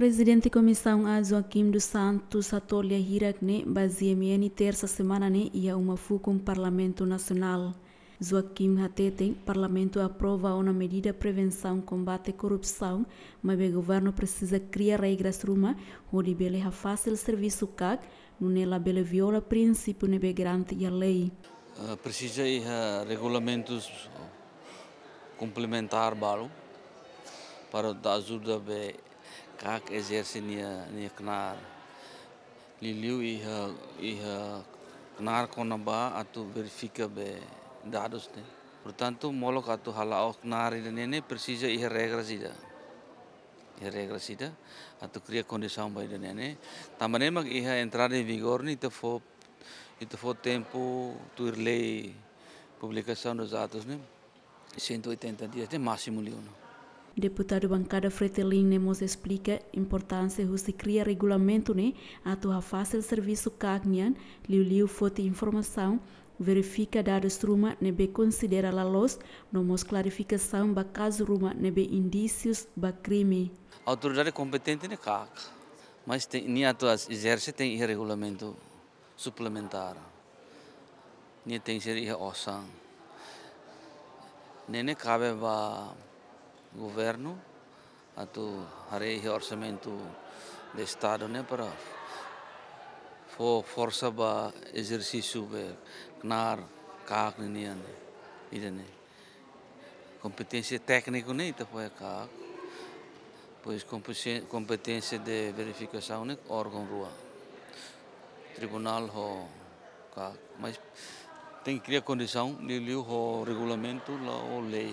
Presidente da Comissão Azoaquim dos Santos Atolia Hirakne baseia-me terça semana ne né, ia uma fu com Parlamento Nacional. Joaquim Hatete, Parlamento aprova uma medida de prevenção combate à corrupção, mas o governo precisa criar regras ruma, onde ele é fácil serviço CAC, não ele viola princípio nebe grande e a lei. Uh, precisa ir uh, regulamentos ah, complementar balo para dar ajuda bem kak ezer sini ni knar liliu iha iha knar konaba atau verifika be dadus ne pertanto molok atau hala ok knar ini ne ne persija iha regresi da iha regresi da atau kriya kondisi sampai ini ne tambah ne mak iha entrada vigor ni tefo itu fo tempo turlei publikasi anu zatus itu entar dia tu máximo liuno. Deputado bancada Fretelin Nemos explica importância de se criar regulamento né, a tua fácil serviço cagnan, liu liu foto informação, verifica dados ruma nebe considera la los, nomos clarificação ba caso ruma nebe indícios ba crime. A autoridade competente ne CAC, mas tem, nem a tua exerce tem regulamento suplementar, nem tem ser ossa, nem cabe ba governo, a tu harei orçamento de Estado, né, para for força ba exercício be knar né nian né, né, né competência técnica né ita foi kak pois competência de verificação né órgão rua tribunal ho kak mas tem que criar condição de liu o regulamento lá lei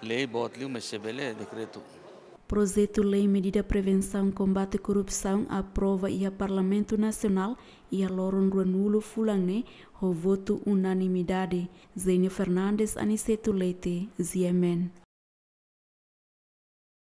lei bot liu mexebele decreto. Projeto Lei Medida Prevenção Combate à Corrupção aprova e a Parlamento Nacional e a Loron Ruanulo Fulane o voto unanimidade. Zênio Fernandes Aniceto Leite, Ziemen.